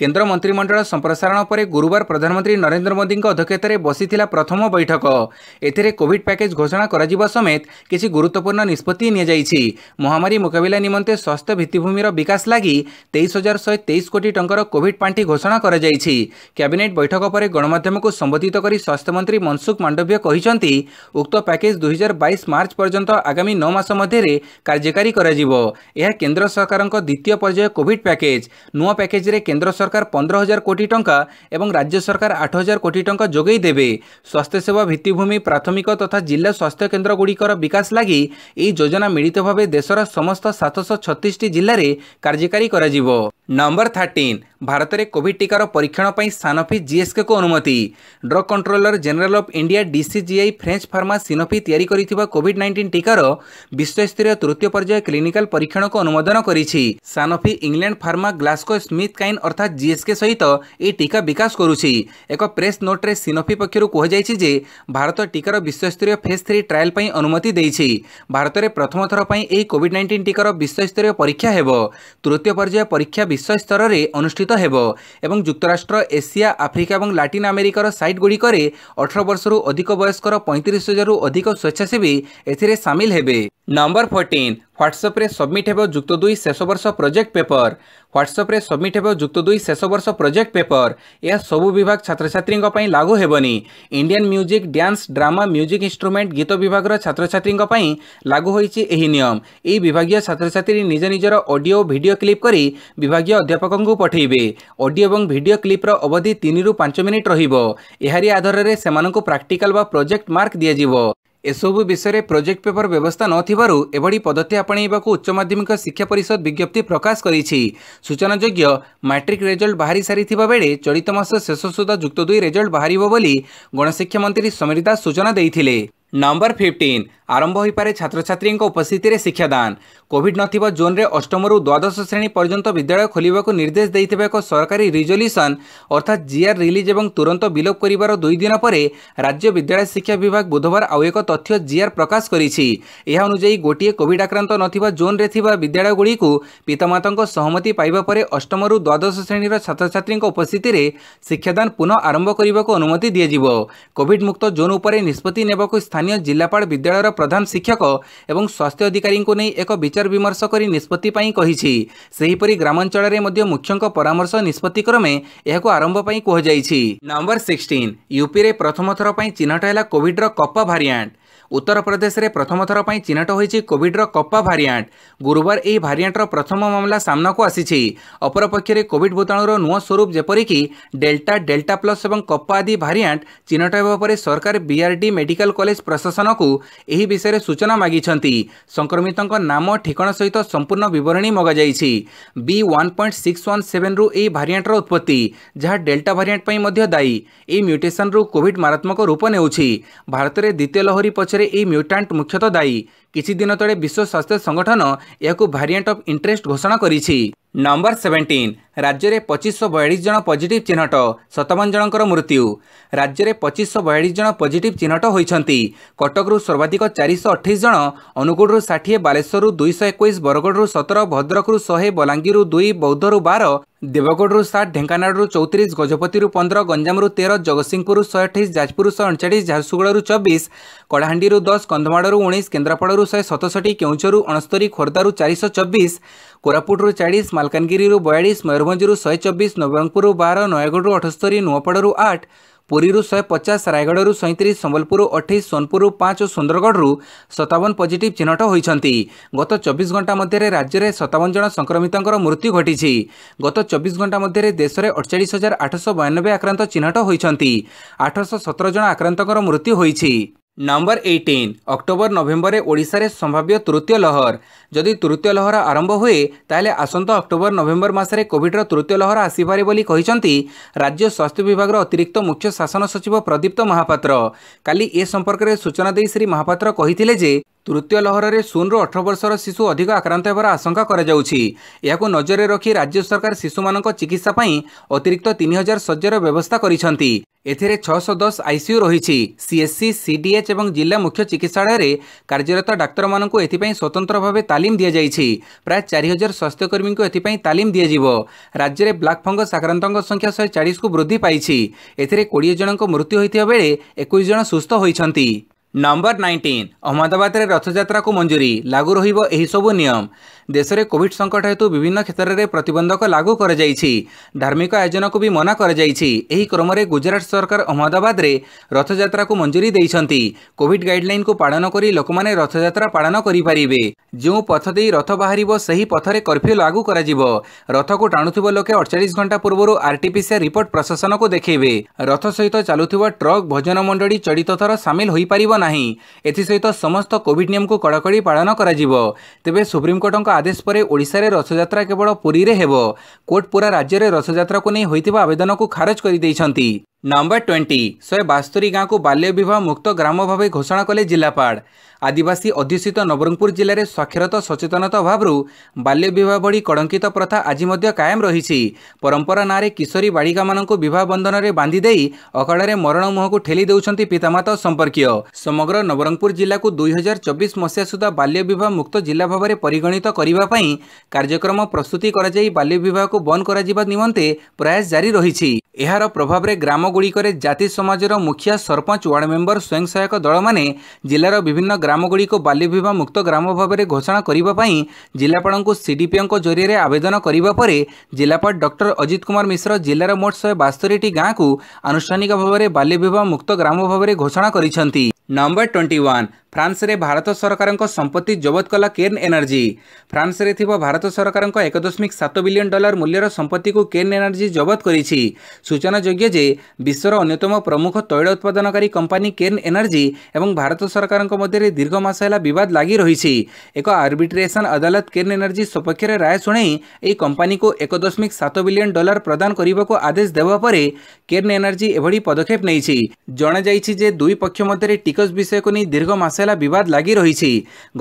କେନ୍ଦ୍ର ମନ୍ତ୍ରିମଣ୍ଡଳ ସମ୍ପ୍ରସାରଣ ପରେ ଗୁରୁବାର ପ୍ରଧାନମନ୍ତ୍ରୀ ନରେନ୍ଦ୍ର ମୋଦିଙ୍କ ଅଧ୍ୟକ୍ଷତାରେ ବସିଥିଲା ପ୍ରଥମ ବୈଠକ ଏଥିରେ କୋଭିଡ୍ ପ୍ୟାକେଜ୍ ଘୋଷଣା କରାଯିବା ସମେତ କିଛି ଗୁରୁତ୍ୱପୂର୍ଣ୍ଣ ନିଷ୍ପତ୍ତି ନିଆଯାଇଛି ମହାମାରୀ ମୁକାବିଲା ନିମନ୍ତେ ସ୍ୱାସ୍ଥ୍ୟ ଭିତ୍ତିଭୂମିର ବିକାଶ ଲାଗି ତେଇଶ ହଜାର ଶହେ ତେଇଶ କୋଟି ଟଙ୍କାର କୋଭିଡ୍ ପାଣ୍ଠି ଘୋଷଣା କରାଯାଇଛି କ୍ୟାବିନେଟ୍ ବୈଠକ ପରେ ଗଣମାଧ୍ୟମକୁ ସମ୍ବୋଧିତ କରି ସ୍ୱାସ୍ଥ୍ୟମନ୍ତ୍ରୀ ମନସୁଖ ମାଣ୍ଡବ୍ୟ କହିଛନ୍ତି ଉକ୍ତ ପ୍ୟାକେଜ୍ ଦୁଇହଜାର ବାଇଶ ମାର୍ଚ୍ଚ ପର୍ଯ୍ୟନ୍ତ ଆଗାମୀ ନଅ ମାସ ମଧ୍ୟରେ କାର୍ଯ୍ୟକାରୀ କରାଯିବ ଏହା କେନ୍ଦ୍ର ସରକାରଙ୍କ ଦ୍ୱିତୀୟ ପର୍ଯ୍ୟାୟ କୋଭିଡ୍ ପ୍ୟାକେଜ୍ ନୂଆ ପ୍ୟାକେଜ୍ରେ କେନ୍ଦ୍ର ସରକାର ପନ୍ଦର ହଜାର କୋଟି ଟଙ୍କା ଏବଂ ରାଜ୍ୟ ସରକାର ଆଠ ହଜାର କୋଟି ଟଙ୍କା ଯୋଗାଇ ଦେବେ ସ୍ୱାସ୍ଥ୍ୟସେବା ଭିତ୍ତିଭୂମି ପ୍ରାଥମିକ ତଥା ଜିଲ୍ଲା ସ୍ୱାସ୍ଥ୍ୟ କେନ୍ଦ୍ରଗୁଡ଼ିକର ବିକାଶ ଲାଗି ଏହି ଯୋଜନା ମିଳିତ ଭାବେ ଦେଶର ସମସ୍ତ ସାତଶହ ଛତିଶଟି ଜିଲ୍ଲାରେ କାର୍ଯ୍ୟକାରୀ କରାଯିବ ନମ୍ବର ଥାର୍ଟିନ୍ ଭାରତରେ କୋଭିଡ୍ ଟିକାର ପରୀକ୍ଷଣ ପାଇଁ ସାନୋଫି ଜିଏସ୍କେକୁ ଅନୁମତି drug controller general of India DCGI French pharma Sanofi ତିଆରି କରିଥିବା କୋଭିଡ୍ ନାଇଣ୍ଟିନ୍ ଟିକାର ବିଶ୍ୱସ୍ତରୀୟ ତୃତୀୟ ପର୍ଯ୍ୟାୟ କ୍ଲିନିକାଲ୍ ପରୀକ୍ଷଣକୁ ଅନୁମୋଦନ କରିଛି Sanofi England pharma Glaxo Smith Kline ଅର୍ଥାତ୍ ଜିଏସ୍କେ ସହିତ ଏହି ଟିକା ବିକାଶ କରୁଛି ଏକ ପ୍ରେସ୍ ନୋଟ୍ରେ ସିନୋଫି ପକ୍ଷରୁ କୁହାଯାଇଛି ଯେ ଭାରତ ଟିକାର ବିଶ୍ୱସ୍ତରୀୟ ଫେଜ୍ ଥ୍ରୀ ଟ୍ରାଏଲ୍ ପାଇଁ ଅନୁମତି ଦେଇଛି ଭାରତରେ ପ୍ରଥମ ଥର ପାଇଁ ଏହି କୋଭିଡ୍ ନାଇଣ୍ଟିନ୍ ଟିକାର ବିଶ୍ୱସ୍ତରୀୟ ପରୀକ୍ଷା ହେବ ତୃତୀୟ ପର୍ଯ୍ୟାୟ ପରୀକ୍ଷା ବିଶ୍ୱସ୍ତରରେ ଅନୁଷ୍ଠିତ ହେବ ଏବଂ ଯୁକ୍ତରାଷ୍ଟ୍ର ଏସିଆ ଆଫ୍ରିକା ଏବଂ ଲାଟିନ୍ ଆମେରିକାର ସାଇଟ୍ଗୁଡ଼ିକରେ ଅଠର ବର୍ଷରୁ ଅଧିକ ବୟସ୍କର ପଇଁତିରିଶ ହଜାରରୁ ଅଧିକ ସ୍ୱେଚ୍ଛାସେବୀ ଏଥିରେ ସାମିଲ ହେବେ ନମ୍ବର ଫୋର୍ଟିନ୍ হোয়াটসঅ্যাপে সবমিট হব যুক্ত দুই শেষ বর্ষ প্রোজেক্ট পেপর হোয়াটসঅ্যাপে সবমিট হব যুক্ত দুই শেষ বর্ষ প্রোজেক্ট পেপর এ সবু বিভাগ ছাত্রছাত্রী লাগু হেবনি Indian music dance drama music instrument গীত বিভাগের ছাত্রছাত্রী লাগু হয়েছে এই নিয়ম এই বিভাগীয় ছাত্রছাত্রী নিজ নিজের অডিও ভিডিও ক্লিপ করে বিভাগীয় অধ্যাপক পঠাইবে অডিও এবং ভিডিও ক্লিপর অবধি তিন রু পাঁচ মিনিট রহব এর আধারে সে প্রাক্টিকাল বা প্রোজেক্ট মার্ক দিয়ে ଏସବୁ ବିଷୟରେ ପ୍ରୋଜେକ୍ଟ ପେପର ବ୍ୟବସ୍ଥା ନଥିବାରୁ ଏଭଳି ପଦ୍ଧତି ଆପଣେଇବାକୁ ଉଚ୍ଚ ମାଧ୍ୟମିକ ଶିକ୍ଷା ପରିଷଦ ବିଜ୍ଞପ୍ତି ପ୍ରକାଶ କରିଛି ସୂଚନାଯୋଗ୍ୟ ମାଟ୍ରିକ୍ ରେଜଲ୍ଟ ବାହାରି ସାରିଥିବା ବେଳେ ଚଳିତ ମାସ ଶେଷ ସୁଦ୍ଧା ଯୁକ୍ତ ଦୁଇ ରେଜଲ୍ଟ ବାହାରିବ ବୋଲି ଗଣଶିକ୍ଷା ମନ୍ତ୍ରୀ ସମୀର ଦାସ ସୂଚନା ଦେଇଥିଲେ ନମ୍ବର ଫିଫ୍ଟିନ୍ ଆରମ୍ଭ ହୋଇପାରେ ଛାତ୍ରଛାତ୍ରୀଙ୍କ ଉପସ୍ଥିତିରେ ଶିକ୍ଷାଦାନ କୋଭିଡ୍ ନଥିବା ଜୋନ୍ରେ ଅଷ୍ଟମରୁ ଦ୍ୱାଦଶ ଶ୍ରେଣୀ ପର୍ଯ୍ୟନ୍ତ ବିଦ୍ୟାଳୟ ଖୋଲିବାକୁ ନିର୍ଦ୍ଦେଶ ଦେଇଥିବା ଏକ ସରକାରୀ ରିଜଲ୍ୟୁସନ୍ ଅର୍ଥାତ୍ ଜିଆର୍ ରିଲିଜ୍ ଏବଂ ତୁରନ୍ତ ବିଲୋପ କରିବାର ଦୁଇ ଦିନ ପରେ ରାଜ୍ୟ ବିଦ୍ୟାଳୟ ଶିକ୍ଷା ବିଭାଗ ବୁଧବାର ଆଉ ଏକ ତଥ୍ୟ ଜିଆର୍ ପ୍ରକାଶ କରିଛି ଏହା ଅନୁଯାୟୀ ଗୋଟିଏ କୋଭିଡ୍ ଆକ୍ରାନ୍ତ ନଥିବା ଜୋନ୍ରେ ଥିବା ବିଦ୍ୟାଳୟଗୁଡ଼ିକୁ ପିତାମାତାଙ୍କ ସହମତି ପାଇବା ପରେ ଅଷ୍ଟମରୁ ଦ୍ୱାଦଶ ଶ୍ରେଣୀର ଛାତ୍ରଛାତ୍ରୀଙ୍କ ଉପସ୍ଥିତିରେ ଶିକ୍ଷାଦାନ ପୁନଃ ଆରମ୍ଭ କରିବାକୁ ଅନୁମତି ଦିଆଯିବ କୋଭିଡ୍ ମୁକ୍ତ ଜୋନ୍ ଉପରେ ନିଷ୍ପତ୍ତି ନେବାକୁ ସ୍ଥାନୀୟ ଜିଲ୍ଲାପାଳ ବିଦ୍ୟାଳୟର ପ୍ରଧାନ ଶିକ୍ଷକ ଏବଂ ସ୍ୱାସ୍ଥ୍ୟ ଅଧିକାରୀଙ୍କୁ ନେଇ ଏକ ବିଚାର ବିମର୍ଶ କରି ନିଷ୍ପତ୍ତି ପାଇଁ କହିଛି ସେହିପରି ଗ୍ରାମାଞ୍ଚଳରେ ମଧ୍ୟ ମୁଖ୍ୟଙ୍କ ପରାମର୍ଶ ନିଷ୍ପତ୍ତି କ୍ରମେ ଏହାକୁ ଆରମ୍ଭ ପାଇଁ କୁହାଯାଇଛି ନମ୍ବର ସିକ୍ସଟିନ୍ ୟୁପିରେ ପ୍ରଥମ ଥର ପାଇଁ ଚିହ୍ନଟ ହେଲା କୋଭିଡ୍ର କପା ଭାରିଆଣ୍ଟ ଉତ୍ତରପ୍ରଦେଶରେ ପ୍ରଥମ ଥର ପାଇଁ ଚିହ୍ନଟ ହୋଇଛି କୋଭିଡ୍ର କପା ଭାରିଆଣ୍ଟ ଗୁରୁବାର ଏହି ଭାରିଆଣ୍ଟର ପ୍ରଥମ ମାମଲା ସାମ୍ନାକୁ ଆସିଛି ଅପରପକ୍ଷରେ କୋଭିଡ୍ ଭୂତାଣୁର ନୂଆ ସ୍ୱରୂପ ଯେପରିକି ଡେଲ୍ଟା ଡେଲ୍ଟା ପ୍ଲସ୍ ଏବଂ କପା ଆଦି ଭାରିଆଣ୍ଟ ଚିହ୍ନଟ ହେବା ପରେ ସରକାର ବିଆର୍ଡି ମେଡିକାଲ କଲେଜ ପ୍ରଶାସନକୁ ଏହି ବିଷୟରେ ସୂଚନା ମାଗିଛନ୍ତି ସଂକ୍ରମିତଙ୍କ ନାମ ଠିକଣା ସହିତ ସମ୍ପୂର୍ଣ୍ଣ ବିବରଣୀ ମଗାଯାଇଛି B one point six one ସେଭେନ୍ରୁ ଏହି ଭାରିଆଣ୍ଟର ଉତ୍ପତ୍ତି ଯାହା ଡେଲ୍ଟା ଭାରିଆଣ୍ଟ ପାଇଁ ମଧ୍ୟ ଦାୟୀ ଏହି ମ୍ୟୁଟେସନ୍ରୁ କୋଭିଡ୍ ମାରାତ୍ମକ ରୂପ ନେଉଛି ଭାରତରେ ଦ୍ୱିତୀୟ ଲହରୀ ପଛରେ ଦେଶରେ ଏହି ମ୍ୟୁଟାଣ୍ଟ ମୁଖ୍ୟତଃ ଦାୟୀ କିଛି ଦିନ ତଳେ ବିଶ୍ୱ ସ୍ୱାସ୍ଥ୍ୟ ସଂଗଠନ ଏହାକୁ ଭାରିଏଣ୍ଟ ଅଫ୍ ଇଣ୍ଟରେଷ୍ଟ ଘୋଷଣା କରିଛି ନମ୍ବର ସେଭେଣ୍ଟିନ୍ ରାଜ୍ୟରେ ପଚିଶଶହ ବୟାଳିଶ ଜଣ ପଜିଟିଭ୍ ଚିହ୍ନଟ ସତାବନ ଜଣଙ୍କର ମୃତ୍ୟୁ ରାଜ୍ୟରେ ପଚିଶଶହ ବୟାଳିଶ ଜଣ ପଜିଟିଭ୍ ଚିହ୍ନଟ ହୋଇଛନ୍ତି କଟକରୁ ସର୍ବାଧିକ ଚାରିଶହ ଅଠେଇଶ ଜଣ ଅନୁଗୁଳରୁ ଷାଠିଏ ବାଲେଶ୍ୱରରୁ ଦୁଇଶହ ଏକୋଇଶ ବରଗଡ଼ରୁ ସତର ଭଦ୍ରକରୁ ଶହେ ବଲାଙ୍ଗୀରରୁ ଦୁଇ ବୌଦ୍ଧରୁ ବାର ଦେବଗଡ଼ରୁ ସାତ ଢେଙ୍କାନାଳରୁ ଚଉତିରିଶ ଗଜପତିରୁ ପନ୍ଦର ଗଞ୍ଜାମରୁ ତେର ଜଗତସିଂହପୁରରୁ ଶହେ ଅଠେଇଶ ଯାଜପୁରରୁ ଶହେ ଅଣଚାଳିଶ ଝାରସୁଗୁଡ଼ାରୁ ଚବିଶ କଳାହାଣ୍ଡିରୁ ଦଶ କନ୍ଧମାଳରୁ ଉଣେଇଶ କେନ୍ଦ୍ରାପଡ଼ାରୁ ଶହେ ସତଷଠି କେଉଁଝରରୁ ଅଣସ୍ତରୀ ଖୋର୍ଦ୍ଧାରୁ ଚାରିଶହ ଚବିଶ କୋରାପୁଟରୁ ଚାଳିଶ ମାଲକାନଗିରିରୁ ବୟାଳିଶ ମୟୂରଭଞ୍ଜରୁ ଶହେ ଚବିଶ ନବରଙ୍ଗପୁରରୁ ବାର ନୟାଗଡ଼ରୁ ଅଠସ୍ତରୀ ନୂଆପଡ଼ାରୁ ଆଠ ପୁରୀରୁ ଶହେ ପଚାଶ ରାୟଗଡ଼ରୁ ସଇଁତିରିଶ ସମ୍ବଲପୁରରୁ ଅଠେଇଶ ସୋନପୁରରୁ ପାଞ୍ଚ ଓ ସୁନ୍ଦରଗଡ଼ରୁ ସତାବନ ପଜିଟିଭ୍ ଚିହ୍ନଟ ହୋଇଛନ୍ତି ଗତ ଚବିଶ ଘଣ୍ଟା ମଧ୍ୟରେ ରାଜ୍ୟରେ ସତାବନ ଜଣ ସଂକ୍ରମିତଙ୍କର ମୃତ୍ୟୁ ଘଟିଛି ଗତ ଚବିଶ ଘଣ୍ଟା ମଧ୍ୟରେ ଦେଶରେ ଅଠଚାଳିଶ ହଜାର ଆଠଶହ ବୟାନବେ ଆକ୍ରାନ୍ତ ଚିହ୍ନଟ ହୋଇଛନ୍ତି ଆଠଶହ ସତର ଜଣ ଆକ୍ରାନ୍ତଙ୍କର ମୃତ୍ୟୁ ହୋଇଛି নম্বর এইটিন অক্টোবর নভেম্বরে ওড়িশার সম্ভাব্য তৃতীয় লহর যদি তৃতীয় লহর আরম্ভ হুয়ে তাহলে আসন্ত অক্টোবর নভেম্বর মাসে কোভিডর তৃতীয় লহর আসিপারে বলে রাজ্য স্বাস্থ্য বিভাগের অতিরিক্ত মুখ্য শাসন সচিব প্রদীপ্ত মহাপাত্র কালি এ সম্পর্কের সূচনা দিয়ে শ্রী মহাপাত্র কে ତୃତୀୟ ଲହରରେ ଶୂନରୁ ଅଠର ବର୍ଷର ଶିଶୁ ଅଧିକ ଆକ୍ରାନ୍ତ ହେବାର ଆଶଙ୍କା କରାଯାଉଛି ଏହାକୁ ନଜରରେ ରଖି ରାଜ୍ୟ ସରକାର ଶିଶୁମାନଙ୍କ ଚିକିତ୍ସା ପାଇଁ ଅତିରିକ୍ତ ତିନି ହଜାର ଶଯ୍ୟାର ବ୍ୟବସ୍ଥା କରିଛନ୍ତି ଏଥିରେ ଛଅଶହ ଦଶ ଆଇସିୟୁ ରହିଛି ସିଏସ୍ସି ସିଡିଏଚ୍ ଏବଂ ଜିଲ୍ଲା ମୁଖ୍ୟ ଚିକିତ୍ସାଳୟରେ କାର୍ଯ୍ୟରତ ଡାକ୍ତରମାନଙ୍କୁ ଏଥିପାଇଁ ସ୍ୱତନ୍ତ୍ର ଭାବେ ତାଲିମ ଦିଆଯାଇଛି ପ୍ରାୟ ଚାରି ହଜାର ସ୍ୱାସ୍ଥ୍ୟକର୍ମୀଙ୍କୁ ଏଥିପାଇଁ ତାଲିମ ଦିଆଯିବ ରାଜ୍ୟରେ ବ୍ଲାକ୍ ଫଙ୍ଗସ୍ ଆକ୍ରାନ୍ତଙ୍କ ସଂଖ୍ୟା ଶହେ ଚାଳିଶକୁ ବୃଦ୍ଧି ପାଇଛି ଏଥିରେ କୋଡ଼ିଏ ଜଣଙ୍କ ମୃତ୍ୟୁ ହୋଇଥିବା ବେଳେ ଏକୋଇଶ ଜଣ ସୁସ୍ଥ ହୋଇଛନ୍ତି ନମ୍ବର ନାଇଣ୍ଟିନ୍ ଅହମ୍ମଦାବାଦରେ ରଥଯାତ୍ରାକୁ ମଞ୍ଜୁରୀ ଲାଗୁ ରହିବ ଏହିସବୁ ନିୟମ ଦେଶରେ କୋଭିଡ୍ ସଙ୍କଟ ହେତୁ ବିଭିନ୍ନ କ୍ଷେତ୍ରରେ ପ୍ରତିବନ୍ଧକ ଲାଗୁ କରାଯାଇଛି ଧାର୍ମିକ ଆୟୋଜନକୁ ବି ମନା କରାଯାଇଛି ଏହି କ୍ରମରେ ଗୁଜରାଟ ସରକାର ଅହମ୍ମଦାବାଦରେ ରଥଯାତ୍ରାକୁ ମଞ୍ଜୁରୀ ଦେଇଛନ୍ତି କୋଭିଡ୍ ଗାଇଡ୍ଲାଇନ୍କୁ ପାଳନ କରି ଲୋକମାନେ ରଥଯାତ୍ରା ପାଳନ କରିପାରିବେ ଯେଉଁ ପଥ ଦେଇ ରଥ ବାହାରିବ ସେହି ପଥରେ କର୍ଫ୍ୟୁ ଲାଗୁ କରାଯିବ ରଥକୁ ଟାଣୁଥିବା ଲୋକେ ଅଠଚାଳିଶ ଘଣ୍ଟା ପୂର୍ବରୁ ଆର୍ଟିପିସିଆର୍ ରିପୋର୍ଟ ପ୍ରଶାସନକୁ ଦେଖେଇବେ ରଥ ସହିତ ଚାଲୁଥିବା ଟ୍ରକ୍ ଭଜନ ମଣ୍ଡଳୀ ଚଳିତ ଥର ସାମିଲ ହୋଇପାରିବ ନାହିଁ ଏଥିସହିତ ସମସ୍ତ କୋଭିଡ୍ ନିୟମକୁ କଡ଼ାକଡ଼ି ପାଳନ କରାଯିବ ତେବେ ସୁପ୍ରିମକୋର୍ଟଙ୍କ ଆଦେଶ ପରେ ଓଡ଼ିଶାରେ ରଥଯାତ୍ରା କେବଳ ପୁରୀରେ ହେବ କୋର୍ଟ ପୁରା ରାଜ୍ୟରେ ରଥଯାତ୍ରାକୁ ନେଇ ହୋଇଥିବା ଆବେଦନକୁ ଖାରଜ କରିଦେଇଛନ୍ତି ନମ୍ବର ଟ୍ୱେଣ୍ଟି ଶହେ ବାସ୍ତରୀ ଗାଁକୁ ବାଲ୍ୟ ବିବାହ ମୁକ୍ତ ଗ୍ରାମ ଭାବେ ଘୋଷଣା କଲେ ଜିଲ୍ଲାପାଳ ଆଦିବାସୀ ଅଧ୍ୟୁଷିତ ନବରଙ୍ଗପୁର ଜିଲ୍ଲାରେ ସାକ୍ଷରତା ସଚେତନତା ଅଭାବରୁ ବାଲ୍ୟ ବିବାହ ଭଳି କଳଙ୍କିତ ପ୍ରଥା ଆଜି ମଧ୍ୟ କାୟମ ରହିଛି ପରମ୍ପରା ନାଁରେ କିଶୋରୀ ବାଳିକାମାନଙ୍କୁ ବିବାହ ବନ୍ଧନରେ ବାନ୍ଧି ଦେଇ ଅକାଳରେ ମରଣ ମୁହଁକୁ ଠେଲି ଦେଉଛନ୍ତି ପିତାମାତା ସମ୍ପର୍କୀୟ ସମଗ୍ର ନବରଙ୍ଗପୁର ଜିଲ୍ଲାକୁ ଦୁଇ ହଜାର ଚବିଶ ମସିହା ସୁଦ୍ଧା ବାଲ୍ୟ ବିବାହ ମୁକ୍ତ ଜିଲ୍ଲା ଭାବରେ ପରିଗଣିତ କରିବା ପାଇଁ କାର୍ଯ୍ୟକ୍ରମ ପ୍ରସ୍ତୁତି କରାଯାଇ ବାଲ୍ୟ ବିବାହକୁ ବନ୍ଦ କରାଯିବା ନିମନ୍ତେ ପ୍ରୟାସ ଜାରି ରହିଛି ଏହାର ପ୍ରଭାବରେ ଗ୍ରାମ ଗ୍ରାମଗୁଡ଼ିକରେ ଜାତି ସମାଜର ମୁଖିଆ ସରପଞ୍ଚ ୱାର୍ଡ ମେମ୍ବର ସ୍ୱୟଂ ସହାୟକ ଦଳମାନେ ଜିଲ୍ଲାର ବିଭିନ୍ନ ଗ୍ରାମଗୁଡ଼ିକୁ ବାଲ୍ୟବିବାହ ମୁକ୍ତ ଗ୍ରାମ ଭାବରେ ଘୋଷଣା କରିବା ପାଇଁ ଜିଲ୍ଲାପାଳଙ୍କୁ ସିଡିପିଓଙ୍କ ଜରିଆରେ ଆବେଦନ କରିବା ପରେ ଜିଲ୍ଲାପାଳ ଡକ୍ଟର ଅଜିତ କୁମାର ମିଶ୍ର ଜିଲ୍ଲାର ମୋଟ ଶହେ ବାସ୍ତରିଟି ଗାଁକୁ ଆନୁଷ୍ଠାନିକ ଭାବରେ ବାଲ୍ୟବିବାହ ମୁକ୍ତ ଗ୍ରାମ ଭାବରେ ଘୋଷଣା କରିଛନ୍ତି ନମ୍ବର ଟ୍ୱେଣ୍ଟି ୱାନ୍ ଫ୍ରାନ୍ସରେ ଭାରତ ସରକାରଙ୍କ ସମ୍ପତ୍ତି ଜବତ କଲା କେନ୍ ଏନର୍ଜି ଫ୍ରାନ୍ସରେ ଥିବା ଭାରତ ସରକାରଙ୍କ ଏକ ଦଶମିକ ସାତ ବିଲିୟନ ଡଲାର ମୂଲ୍ୟର ସମ୍ପତ୍ତିକୁ କେନ୍ ଏନର୍ଜି ଜବତ କରିଛି ସୂଚନାଯୋଗ୍ୟ ଯେ ବିଶ୍ୱର ଅନ୍ୟତମ ପ୍ରମୁଖ ତୈଳ ଉତ୍ପାଦନକାରୀ କମ୍ପାନୀ କେନ୍ ଏନର୍ଜି ଏବଂ ଭାରତ ସରକାରଙ୍କ ମଧ୍ୟରେ ଦୀର୍ଘ ମାସ ହେଲା ବିବାଦ ଲାଗି ରହିଛି ଏକ ଆର୍ବିଟ୍ରେସନ୍ ଅଦାଲତ କେନ୍ ଏନର୍ଜି ସପକ୍ଷରେ ରାୟ ଶୁଣାଇ ଏହି କମ୍ପାନୀକୁ ଏକ ଦଶମିକ ସାତ ବିଲିୟନ ଡଲାର ପ୍ରଦାନ କରିବାକୁ ଆଦେଶ ଦେବା ପରେ କେନ୍ ଏନର୍ଜି ଏଭଳି ପଦକ୍ଷେପ ନେଇଛି ଜଣାଯାଇଛି ଯେ ଦୁଇ ପକ୍ଷ ମଧ୍ୟରେ ଟିକସ ବିଷୟକୁ ନେଇ ଦୀର୍ଘ ମାସ ହେଲା ବିବାଦ ଲାଗି ରହିଛି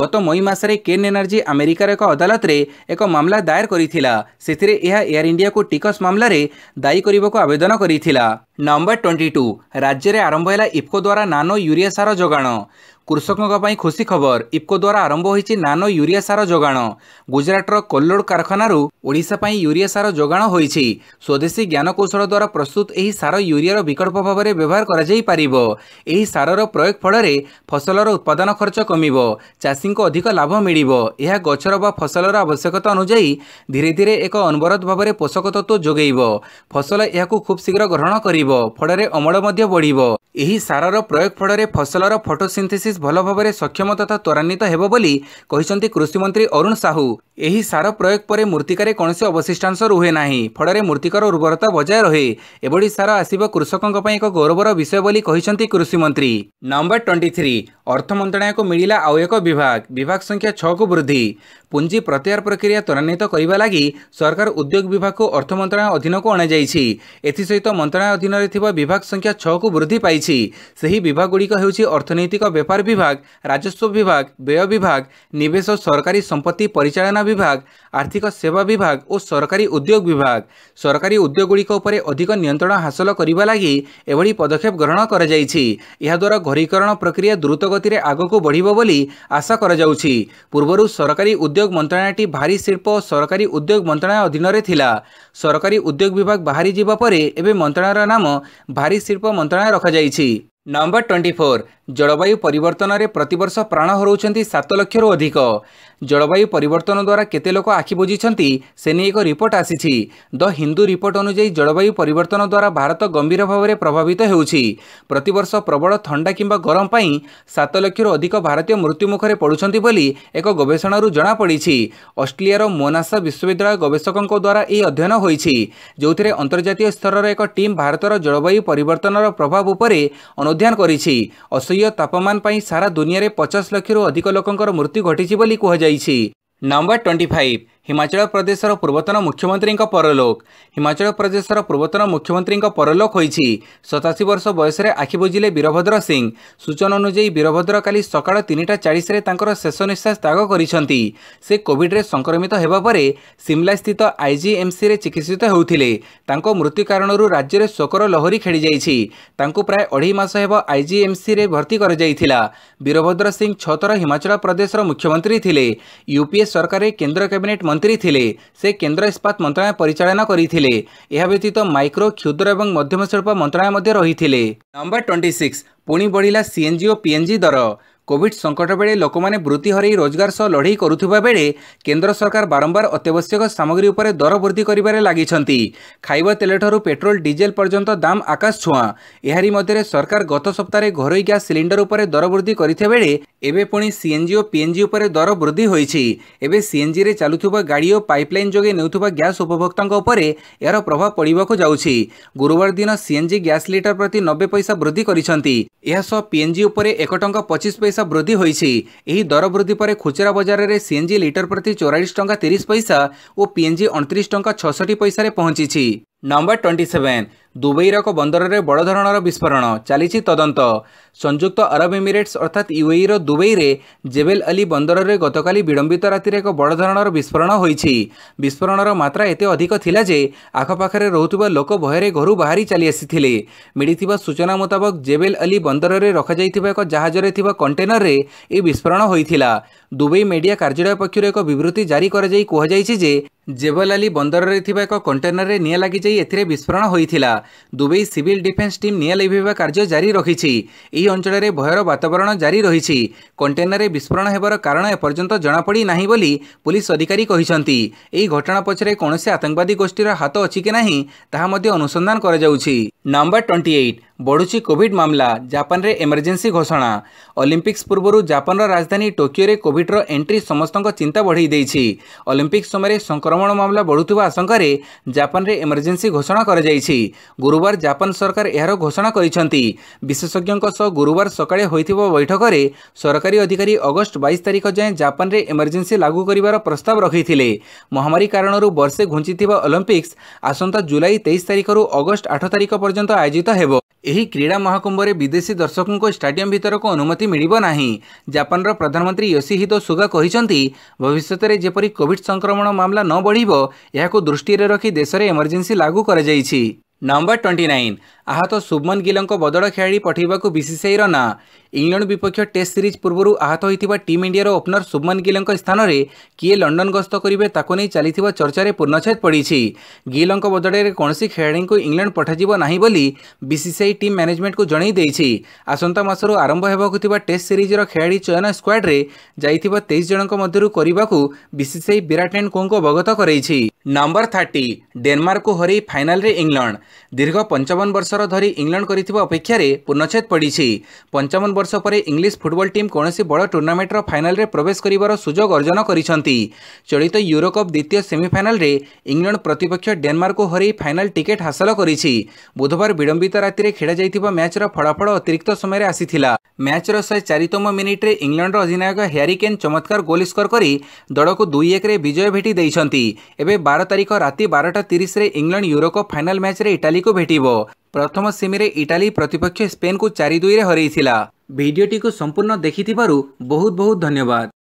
ଗତ ମଇ ମାସରେ କେନ୍ ଏନର୍ଜି ଆମେରିକାର ଏକ ଅଦାଲତରେ ଏକ ମାମଲା ଦାୟର କରିଥିଲା ସେଥିରେ ଏହା ଏୟାର ଇଣ୍ଡିଆକୁ ଟିକସ ମାମଲାରେ ଦାୟୀ କରିବାକୁ ଆବେଦନ କରିଥିଲା ନମ୍ବର ଟ୍ୱେଣ୍ଟି ଟୁ ରାଜ୍ୟରେ ଆରମ୍ଭ ହେଲା ଇଫ୍କୋ ଦ୍ୱାରା ନାନୋ ୟୁରିଆ ସାର ଯୋଗାଣ କୃଷକଙ୍କ ପାଇଁ ଖୁସି ଖବର ଇପକୋ ଦ୍ୱାରା ଆରମ୍ଭ ହୋଇଛି ନାନୋ ୟୁରିଆ ସାର ଯୋଗାଣ ଗୁଜରାଟର କଲ୍ଲୋଡ କାରଖାନାରୁ ଓଡ଼ିଶା ପାଇଁ ୟୁରିଆ ସାର ଯୋଗାଣ ହୋଇଛି ସ୍ୱଦେଶୀ ଜ୍ଞାନକୌଶଳ ଦ୍ୱାରା ପ୍ରସ୍ତୁତ ଏହି ସାର ୟୁରିଆର ବିକଳ୍ପ ଭାବରେ ବ୍ୟବହାର କରାଯାଇପାରିବ ଏହି ସାରର ପ୍ରୟୋଗ ଫଳରେ ଫସଲର ଉତ୍ପାଦନ ଖର୍ଚ୍ଚ କମିବ ଚାଷୀଙ୍କୁ ଅଧିକ ଲାଭ ମିଳିବ ଏହା ଗଛର ବା ଫସଲର ଆବଶ୍ୟକତା ଅନୁଯାୟୀ ଧୀରେ ଧୀରେ ଏକ ଅନବରତ ଭାବରେ ପୋଷକ ତତ୍ତ୍ୱ ଯୋଗାଇବ ଫସଲ ଏହାକୁ ଖୁବ୍ ଶୀଘ୍ର ଗ୍ରହଣ କରିବ ଫଳରେ ଅମଳ ମଧ୍ୟ ବଢ଼ିବ ଏହି ସାରର ପ୍ରୟୋଗ ଫଳରେ ଫସଲର ଫଟୋସିନ୍ଥେସିସ୍ ବେଶ୍ ଭଲ ଭାବରେ ସକ୍ଷମ ତଥା ତ୍ୱରାନ୍ୱିତ ହେବ ବୋଲି କହିଛନ୍ତି କୃଷିମନ୍ତ୍ରୀ ଅରୁଣ ସାହୁ ଏହି ସାର ପ୍ରୟୋଗ ପରେ ମୂର୍ତ୍ତିକାରେ କୌଣସି ଅବଶିଷ୍ଟାଂଶ ରୁହେ ନାହିଁ ଫଳରେ ମୂର୍ତ୍ତିକାର ଉର୍ବରତା ବଜାୟ ରହେ ଏଭଳି ସାର ଆସିବ କୃଷକଙ୍କ ପାଇଁ ଏକ ଗୌରବର ବିଷୟ ବୋଲି କହିଛନ୍ତି କୃଷିମନ୍ତ୍ରୀ ନମ୍ବର ଟ୍ୱେଣ୍ଟି ଥ୍ରୀ ଅର୍ଥ ମନ୍ତ୍ରଣାଳୟକୁ ମିଳିଲା ଆଉ ଏକ ବିଭାଗ ବିଭାଗ ସଂଖ୍ୟା ଛଅକୁ ବୃଦ୍ଧି ପୁଞ୍ଜି ପ୍ରତ୍ୟାହାର ପ୍ରକ୍ରିୟା ତ୍ୱରାନ୍ୱିତ କରିବା ଲାଗି ସରକାର ଉଦ୍ୟୋଗ ବିଭାଗକୁ ଅର୍ଥ ମନ୍ତ୍ରଣାଳୟ ଅଧୀନକୁ ଅଣାଯାଇଛି ଏଥିସହିତ ମନ୍ତ୍ରଣାଳୟ ଅଧୀନରେ ଥିବା ବିଭାଗ ସଂଖ୍ୟା ଛଅକୁ ବୃଦ୍ଧି ପାଇଛି ସେହି ବିଭାଗଗୁଡ଼ିକ ହେଉଛି ଅର୍ଥନୈତିକ ବେପାର ବିଭାଗ ରାଜସ୍ୱ ବିଭାଗ ବ୍ୟୟ ବିଭାଗ ନିବେଶ ସରକାରୀ ସମ୍ପତ୍ତି ପରିଚାଳନା ବିଭାଗ ଆର୍ଥିକ ସେବା ବିଭାଗ ଓ ସରକାରୀ ଉଦ୍ୟୋଗ ବିଭାଗ ସରକାରୀ ଉଦ୍ୟୋଗଗୁଡ଼ିକ ଉପରେ ଅଧିକ ନିୟନ୍ତ୍ରଣ ହାସଲ କରିବା ଲାଗି ଏଭଳି ପଦକ୍ଷେପ ଗ୍ରହଣ କରାଯାଇଛି ଏହାଦ୍ୱାରା ଘରୀକରଣ ପ୍ରକ୍ରିୟା ଦ୍ରୁତଗତିରେ ଆଗକୁ ବଢ଼ିବ ବୋଲି ଆଶା କରାଯାଉଛି ପୂର୍ବରୁ ସରକାରୀ ଉଦ୍ୟୋଗ ମନ୍ତ୍ରଣାଳୟଟି ଭାରି ଶିଳ୍ପ ସରକାରୀ ଉଦ୍ୟୋଗ ମନ୍ତ୍ରଣାଳୟ ଅଧୀନରେ ଥିଲା ସରକାରୀ ଉଦ୍ୟୋଗ ବିଭାଗ ବାହାରିଯିବା ପରେ ଏବେ ମନ୍ତ୍ରଣାଳୟର ନାମ ଭାରି ଶିଳ୍ପ ମନ୍ତ୍ରଣାଳୟ ରଖାଯାଇଛି ନମ୍ବର ଟ୍ୱେଣ୍ଟି ଫୋର୍ ଜଳବାୟୁ ପରିବର୍ତ୍ତନରେ ପ୍ରତିବର୍ଷ ପ୍ରାଣ ହରଉଛନ୍ତି ସାତ ଲକ୍ଷରୁ ଅଧିକ ଜଳବାୟୁ ପରିବର୍ତ୍ତନ ଦ୍ୱାରା କେତେ ଲୋକ ଆଖି ବୁଝିଛନ୍ତି ସେ ନେଇ ଏକ ରିପୋର୍ଟ ଆସିଛି ଦ ହିନ୍ଦୁ ରିପୋର୍ଟ ଅନୁଯାୟୀ ଜଳବାୟୁ ପରିବର୍ତ୍ତନ ଦ୍ୱାରା ଭାରତ ଗମ୍ଭୀର ଭାବରେ ପ୍ରଭାବିତ ହେଉଛି ପ୍ରତିବର୍ଷ ପ୍ରବଳ ଥଣ୍ଡା କିମ୍ବା ଗରମ ପାଇଁ ସାତ ଲକ୍ଷରୁ ଅଧିକ ଭାରତୀୟ ମୃତ୍ୟୁମୁଖରେ ପଡ଼ୁଛନ୍ତି ବୋଲି ଏକ ଗବେଷଣାରୁ ଜଣାପଡ଼ିଛି ଅଷ୍ଟ୍ରେଲିଆର ମୋନାସା ବିଶ୍ୱବିଦ୍ୟାଳୟ ଗବେଷକଙ୍କ ଦ୍ୱାରା ଏହି ଅଧ୍ୟୟନ ହୋଇଛି ଯେଉଁଥିରେ ଅନ୍ତର୍ଜାତୀୟ ସ୍ତରର ଏକ ଟିମ୍ ଭାରତର ଜଳବାୟୁ ପରିବର୍ତ୍ତନର ପ୍ରଭାବ ଉପରେ ଅନୁଧ୍ୟାନ କରିଛି ଅସହ୍ୟ ତାପମାନ ପାଇଁ ସାରା ଦୁନିଆରେ ପଚାଶ ଲକ୍ଷରୁ ଅଧିକ ଲୋକଙ୍କର ମୃତ୍ୟୁ ଘଟିଛି ବୋଲି କୁହାଯାଇଛି ନମ୍ବର ଟ୍ୱେଣ୍ଟି ଫାଇଭ ହିମାଚଳ ପ୍ରଦେଶର ପୂର୍ବତନ ମୁଖ୍ୟମନ୍ତ୍ରୀଙ୍କ ପରଲୋକ ହିମାଚଳ ପ୍ରଦେଶର ପୂର୍ବତନ ମୁଖ୍ୟମନ୍ତ୍ରୀଙ୍କ ପରଲୋକ ହୋଇଛି ସତାଅଶୀ ବର୍ଷ ବୟସରେ ଆଖି ବୁଝିଲେ ବୀରଭଦ୍ର ସିଂ ସୂଚନା ଅନୁଯାୟୀ ବୀରଭଦ୍ର କାଲି ସକାଳ ତିନିଟା ଚାଳିଶରେ ତାଙ୍କର ଶେଷ ନିଶ୍ୱାସ ତ୍ୟାଗ କରିଛନ୍ତି ସେ କୋଭିଡ୍ରେ ସଂକ୍ରମିତ ହେବା ପରେ ସିମ୍ଲାସ୍ଥିତ ଆଇଜିଏମ୍ସିରେ ଚିକିତ୍ସିତ ହେଉଥିଲେ ତାଙ୍କ ମୃତ୍ୟୁ କାରଣରୁ ରାଜ୍ୟରେ ଶୋକର ଲହରୀ ଖେଳିଯାଇଛି ତାଙ୍କୁ ପ୍ରାୟ ଅଢ଼େଇ ମାସ ହେବ ଆଇଜିଏମ୍ସିରେ ଭର୍ତ୍ତି କରାଯାଇଥିଲା ବୀରଭଦ୍ର ସିଂ ଛଅଥର ହିମାଚଳ ପ୍ରଦେଶର ମୁଖ୍ୟମନ୍ତ୍ରୀ ଥିଲେ ୟୁପିଏ ସରକାରରେ କେନ୍ଦ୍ର କ୍ୟାବିନେଟ୍ ମନ୍ତ୍ରୀ ଥିଲେ ସେ କେନ୍ଦ୍ର ଇସ୍ପାତ ମନ୍ତ୍ରଣାଳୟ ପରିଚାଳନା କରିଥିଲେ ଏହା ବ୍ୟତୀତ ମାଇକ୍ରୋ କ୍ଷୁଦ୍ର ଏବଂ ମଧ୍ୟମ ଶିଳ୍ପ ମନ୍ତ୍ରଣାଳୟ ମଧ୍ୟ ରହିଥିଲେ ନମ୍ବର ଟ୍ୱେଣ୍ଟି ସିକ୍ସ ପୁଣି ବଢ଼ିଲା ସିଏନ୍ଜି ଓ ପିଏନ୍ଜି ଦର କୋଭିଡ୍ ସଙ୍କଟ ବେଳେ ଲୋକମାନେ ବୃତ୍ତି ହରାଇ ରୋଜଗାର ସହ ଲଢ଼େଇ କରୁଥିବା ବେଳେ କେନ୍ଦ୍ର ସରକାର ବାରମ୍ବାର ଅତ୍ୟାବଶ୍ୟକ ସାମଗ୍ରୀ ଉପରେ ଦର ବୃଦ୍ଧି କରିବାରେ ଲାଗିଛନ୍ତି ଖାଇବା ତେଲଠାରୁ ପେଟ୍ରୋଲ ଡିଜେଲ ପର୍ଯ୍ୟନ୍ତ ଦାମ୍ ଆକାଶ ଛୁଆଁ ଏହାରି ମଧ୍ୟରେ ସରକାର ଗତ ସପ୍ତାହରେ ଘରୋଇ ଗ୍ୟାସ୍ ସିଲିଣ୍ଡର ଉପରେ ଦର ବୃଦ୍ଧି କରିଥିବା ବେଳେ ଏବେ ପୁଣି ସିଏନ୍ଜି ଓ ପିଏନ୍ଜି ଉପରେ ଦର ବୃଦ୍ଧି ହୋଇଛି ଏବେ ସିଏନ୍ଜିରେ ଚାଲୁଥିବା ଗାଡ଼ି ଓ ପାଇପଲାଇନ୍ ଯୋଗେ ନେଉଥିବା ଗ୍ୟାସ୍ ଉପଭୋକ୍ତାଙ୍କ ଉପରେ ଏହାର ପ୍ରଭାବ ପଡ଼ିବାକୁ ଯାଉଛି ଗୁରୁବାର ଦିନ ସିଏନ୍ଜି ଗ୍ୟାସ୍ ଲିଟର ପ୍ରତି ନବେ ପଇସା ବୃଦ୍ଧି କରିଛନ୍ତି ଏହା ଏହାସହ ପିଏନ୍ଜି ଉପରେ ଏକ ଟଙ୍କା ପଚିଶ ପଇସା ପଇସା ବୃଦ୍ଧି ହୋଇଛି ଏହି ଦର ବୃଦ୍ଧି ପରେ ଖୁଚୁରା ବଜାରରେ ସିଏନ୍ଜି ଲିଟର ପ୍ରତି ଚଉରାଳିଶ ଟଙ୍କା ତିରିଶ ପଇସା ଓ ପିଏନ୍ଜି ଅଣତିରିଶ ଟଙ୍କା ଛଅଷଠି ପଇସାରେ ପହଞ୍ଚିଛି ନମ୍ବର ଟ୍ୱେଣ୍ଟି ସେଭେନ୍ ଦୁବାଇର ଏକ ବନ୍ଦରରେ ବଡ଼ ଧରଣର ବିସ୍ଫୋରଣ ଚାଲିଛି ତଦନ୍ତ ସଂଯୁକ୍ତ ଆରବ ଏମିରେଟ୍ସ ଅର୍ଥାତ୍ ୟୁଏଇର ଦୁବାଇରେ ଜେବେଲ ଅଲି ବନ୍ଦରରେ ଗତକାଲି ବିଳମ୍ବିତ ରାତିରେ ଏକ ବଡ଼ ଧରଣର ବିସ୍ଫୋରଣ ହୋଇଛି ବିସ୍ଫୋରଣର ମାତ୍ରା ଏତେ ଅଧିକ ଥିଲା ଯେ ଆଖପାଖରେ ରହୁଥିବା ଲୋକ ଭୟରେ ଘରୁ ବାହାରି ଚାଲିଆସିଥିଲେ ମିଳିଥିବା ସୂଚନା ମୁତାବକ ଜେବେଲ ଅଲି ବନ୍ଦରରେ ରଖାଯାଇଥିବା ଏକ ଜାହାଜରେ ଥିବା କଣ୍ଟେନରରେ ଏହି ବିସ୍ଫୋରଣ ହୋଇଥିଲା ଦୁବାଇ ମିଡିଆ କାର୍ଯ୍ୟାଳୟ ପକ୍ଷରୁ ଏକ ବିବୃତ୍ତି ଜାରି କରାଯାଇ କୁହାଯାଇଛି ଯେ ଜେବଲ ଆଲି ବନ୍ଦରରେ ଥିବା ଏକ କଣ୍ଟେନରରେ ନିଆଁ ଲାଗିଯାଇ ଏଥିରେ ବିସ୍ଫୋରଣ ହୋଇଥିଲା ଦୁବାଇ ସିଭିଲ୍ ଡିଫେନ୍ସ ଟିମ୍ ନିଆଁ ଲିଭାଇବା କାର୍ଯ୍ୟ ଜାରି ରଖିଛି ଏହି ଅଞ୍ଚଳରେ ଭୟର ବାତାବରଣ ଜାରି ରହିଛି କଣ୍ଟେନରରେ ବିସ୍ଫୋରଣ ହେବାର କାରଣ ଏପର୍ଯ୍ୟନ୍ତ ଜଣାପଡ଼ି ନାହିଁ ବୋଲି ପୁଲିସ୍ ଅଧିକାରୀ କହିଛନ୍ତି ଏହି ଘଟଣା ପଛରେ କୌଣସି ଆତଙ୍କବାଦୀ ଗୋଷ୍ଠୀର ହାତ ଅଛି କି ନାହିଁ ତାହା ମଧ୍ୟ ଅନୁସନ୍ଧାନ କରାଯାଉଛି ନମ୍ବର ଟ୍ୱେଣ୍ଟି ଏଇଟ୍ ବଢ଼ୁଛି କୋଭିଡ୍ ମାମଲା ଜାପାନରେ ଏମର୍ଜେନ୍ସି ଘୋଷଣା ଅଲିମ୍ପିକ୍ସ ପୂର୍ବରୁ ଜାପାନର ରାଜଧାନୀ ଟୋକିଓରେ କୋଭିଡ୍ର ଏଣ୍ଟ୍ରି ସମସ୍ତଙ୍କ ଚିନ୍ତା ବଢ଼ାଇ ଦେଇଛି ଅଲିମ୍ପିକ୍ସ ସମୟରେ ସଂକ୍ରମଣ ମାମଲା ବଢ଼ୁଥିବା ଆଶଙ୍କାରେ ଜାପାନରେ ଏମର୍ଜେନ୍ସି ଘୋଷଣା କରାଯାଇଛି ଗୁରୁବାର ଜାପାନ ସରକାର ଏହାର ଘୋଷଣା କରିଛନ୍ତି ବିଶେଷଜ୍ଞଙ୍କ ସହ ଗୁରୁବାର ସକାଳେ ହୋଇଥିବା ବୈଠକରେ ସରକାରୀ ଅଧିକାରୀ ଅଗଷ୍ଟ ବାଇଶ ତାରିଖ ଯାଏଁ ଜାପାନରେ ଏମର୍ଜେନ୍ସି ଲାଗୁ କରିବାର ପ୍ରସ୍ତାବ ରଖିଥିଲେ ମହାମାରୀ କାରଣରୁ ବର୍ଷେ ଘୁଞ୍ଚିଥିବା ଅଲିମ୍ପିକ୍ସ ଆସନ୍ତା ଜୁଲାଇ ତେଇଶ ତାରିଖରୁ ଅଗଷ୍ଟ ଆଠ ତାରିଖ ପର୍ଯ୍ୟନ୍ତ ପର୍ଯ୍ୟନ୍ତ ଆୟୋଜିତ ହେବ ଏହି କ୍ରୀଡ଼ା ମହାକୁମ୍ଭରେ ବିଦେଶୀ ଦର୍ଶକଙ୍କୁ ଷ୍ଟାଡିୟମ୍ ଭିତରକୁ ଅନୁମତି ମିଳିବ ନାହିଁ ଜାପାନର ପ୍ରଧାନମନ୍ତ୍ରୀ ୟୋସିହିତୋ ସୁଗା କହିଛନ୍ତି ଭବିଷ୍ୟତରେ ଯେପରି କୋଭିଡ୍ ସଂକ୍ରମଣ ମାମଲା ନ ବଢ଼ିବ ଏହାକୁ ଦୃଷ୍ଟିରେ ରଖି ଦେଶରେ ଏମର୍ଜେନ୍ସି ଲାଗୁ କରାଯାଇଛି ନମ୍ବର ଟ୍ୱେଣ୍ଟି ନାଇନ୍ ଆହତ ଶୁଭମନ ଗିଲଙ୍କ ବଦଳ ଖେଳାଳି ପଠାଇବାକୁ ବିସିସିଆଇର ନାଁ ଇଂଲଣ୍ଡ ବିପକ୍ଷ ଟେଷ୍ଟ ସିରିଜ୍ ପୂର୍ବରୁ ଆହତ ହୋଇଥିବା ଟିମ୍ ଇଣ୍ଡିଆର ଓପନର ଶୁଭମନ ଗିଲଙ୍କ ସ୍ଥାନରେ କିଏ ଲଣ୍ଡନ ଗସ୍ତ କରିବେ ତାକୁ ନେଇ ଚାଲିଥିବା ଚର୍ଚ୍ଚାରେ ପୂର୍ଣ୍ଣଛେଦ ପଡ଼ିଛି ଗିଲଙ୍କ ବଦଳରେ କୌଣସି ଖେଳାଳିଙ୍କୁ ଇଂଲଣ୍ଡ ପଠାଯିବ ନାହିଁ ବୋଲି ବିସିସିଆଇ ଟିମ୍ ମ୍ୟାନେଜମେଣ୍ଟକୁ ଜଣାଇ ଦେଇଛି ଆସନ୍ତା ମାସରୁ ଆରମ୍ଭ ହେବାକୁ ଥିବା ଟେଷ୍ଟ ସିରିଜ୍ର ଖେଳାଳି ଚୟନ ସ୍କ୍ୱାଡ୍ରେ ଯାଇଥିବା ତେଇଶ ଜଣଙ୍କ ମଧ୍ୟରୁ କରିବାକୁ ବିସିସିଆଇ ବିରାଟ ଏଣ୍ଡ କୋଙ୍କୁ ଅବଗତ କରାଇଛି ନମ୍ବର ଥାର୍ଟି ଡେନମାର୍କକୁ ହରାଇ ଫାଇନାଲରେ ଇଂଲଣ୍ଡ ଦୀର୍ଘ ପଞ୍ଚାବନ ବର୍ଷ বর্ষর ধরি ইংল্যান্ড করে অপেক্ষার পূর্ণচ্ছেদ পড়ছে পঞ্চাবন বর্ষ পরে ইংলিশ ফুটবল টিম কৌশি বড় টুর্ণামেন্টর ফাইনালে প্রবেশ করার সুযোগ অর্জন করেছেন চলিত ইউরোকপ দ্বিতীয় সেমিফাইনালে ইংল্যান্ড প্রতিপক্ষ ডেনমার্ক হরাই ফাইনাল টিকেট হাসল করেছে বুধবার বিড়ম্বিত রাতে খেড়া যাই ম্যাচর ফলাফল অতিরিক্ত সময় আসি ম্যাচর শহে চারিতম মিনিট্রে ইংল্যান্ডর অধিনায়ক হ্যারিকেন চমৎকার গোল স্কোর করে দলক দুই একরে বিজয় ভেটি দিয়েছেন এবে বার তারিখ রাতে বারোটা তিরিশে ইংল্যান্ড ইউরোকপ ফাইনাল ম্যাচে ইটালিকে ভেটিব প্রথম সেমিরে ইটালি প্রতিপক্ষ স্পেনকু চারি দুইরে হরাইছিল ভিডিওটিকে সম্পূর্ণ দেখিথিবারু বহুত বহুত ধন্যবাদ